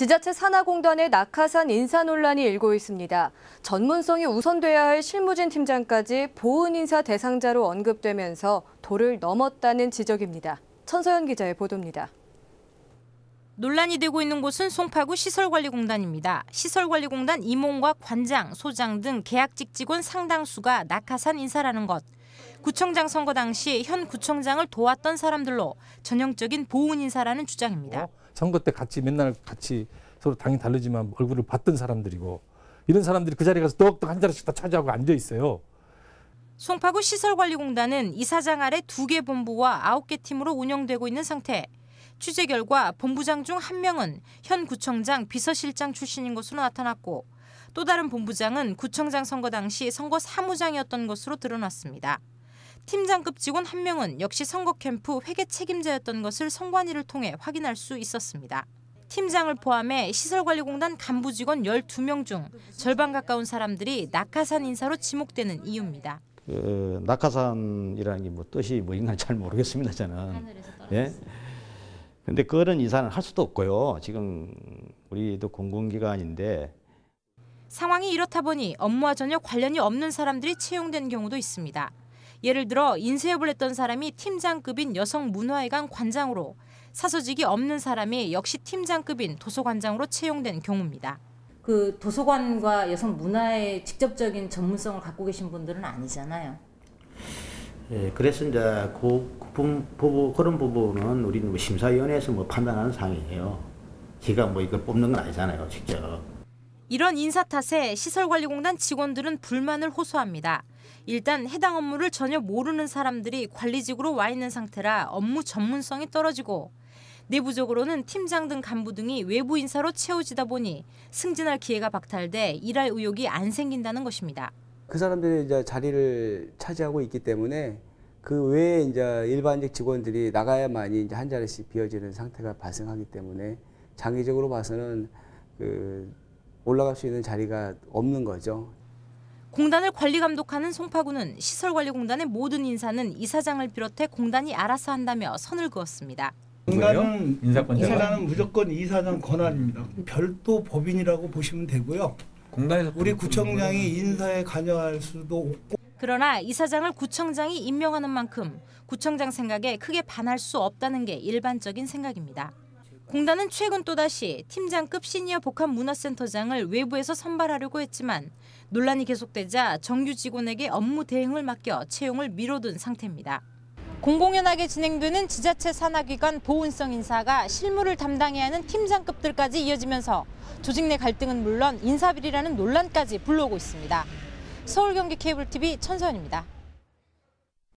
지자체 산하공단의 낙하산 인사 논란이 일고 있습니다. 전문성이 우선돼야 할 실무진 팀장까지 보은 인사 대상자로 언급되면서 도를 넘었다는 지적입니다. 천서연 기자의 보도입니다. 논란이 되고 있는 곳은 송파구 시설관리공단입니다. 시설관리공단 임원과 관장, 소장 등 계약직 직원 상당수가 낙하산 인사라는 것. 구청장 선거 당시 현 구청장을 도왔던 사람들로 전형적인 보훈 인사라는 주장입니다. 어? 선거 때 같이 맨날 같이 서로 당이 다르지만 얼굴을 봤던 사람들이고 이런 사람들이 그 자리에 가서 떡떡 한 자리씩 다 차지하고 앉아 있어요. 송파구 시설관리공단은 이사장 아래 두 개 본부와 아홉 개 팀으로 운영되고 있는 상태. 취재 결과 본부장 중 한 명은 현 구청장 비서실장 출신인 것으로 나타났고 또 다른 본부장은 구청장 선거 당시 선거 사무장이었던 것으로 드러났습니다. 팀장급 직원 한 명은 역시 선거 캠프 회계 책임자였던 것을 선관위를 통해 확인할 수 있었습니다. 팀장을 포함해 시설관리공단 간부 직원 12명 중 절반 가까운 사람들이 낙하산 인사로 지목되는 이유입니다. 그 낙하산이라는 게뭐 뜻이 뭐인간 잘 모르겠습니다 저는. 예. 근데 그런 인사는 할 수도 없고요. 지금 우리도 공공기관인데 상황이 이렇다 보니 업무와 전혀 관련이 없는 사람들이 채용된 경우도 있습니다. 예를 들어 인쇄업을 했던 사람이 팀장급인 여성 문화회관 관장으로 사서직이 없는 사람이 역시 팀장급인 도서관장으로 채용된 경우입니다. 그 도서관과 여성 문화의 직접적인 전문성을 갖고 계신 분들은 아니잖아요. 예, 그래서 이제 그, 그 부분, 그런 부분은 우리는 뭐 심사위원회에서 뭐 판단하는 상이에요. 제가 뭐 이걸 뽑는 건 아니잖아요, 직접. 이런 인사 탓에 시설관리공단 직원들은 불만을 호소합니다. 일단 해당 업무를 전혀 모르는 사람들이 관리직으로 와 있는 상태라 업무 전문성이 떨어지고 내부적으로는 팀장 등 간부 등이 외부 인사로 채워지다 보니 승진할 기회가 박탈돼 일할 의욕이 안 생긴다는 것입니다. 그 사람들이 이제 자리를 차지하고 있기 때문에 그 외에 이제 일반직 직원들이 나가야만이 이제 한 자리씩 비어지는 상태가 발생하기 때문에 장기적으로 봐서는 그 올라갈 수 있는 자리가 없는 거죠. 공단을 관리 감독하는 송파구는 시설관리공단의 모든 인사는 이사장을 비롯해 공단이 알아서 한다며 선을 그었습니다. 공단은 이사장은 무조건 이사장 권한입니다. 별도 법인이라고 보시면 되고요. 공단에서 우리 구청장이 인사에 관여할 수도 없고. 그러나 이사장을 구청장이 임명하는 만큼 구청장 생각에 크게 반할 수 없다는 게 일반적인 생각입니다. 공단은 최근 또다시 팀장급 시니어 복합문화센터장을 외부에서 선발하려고 했지만 논란이 계속되자 정규 직원에게 업무 대행을 맡겨 채용을 미뤄둔 상태입니다. 공공연하게 진행되는 지자체 산하기관 보훈성 인사가 실무를 담당해야 하는 팀장급들까지 이어지면서 조직 내 갈등은 물론 인사비리라는 논란까지 불러오고 있습니다. 서울 경기 케이블 TV 천서연입니다.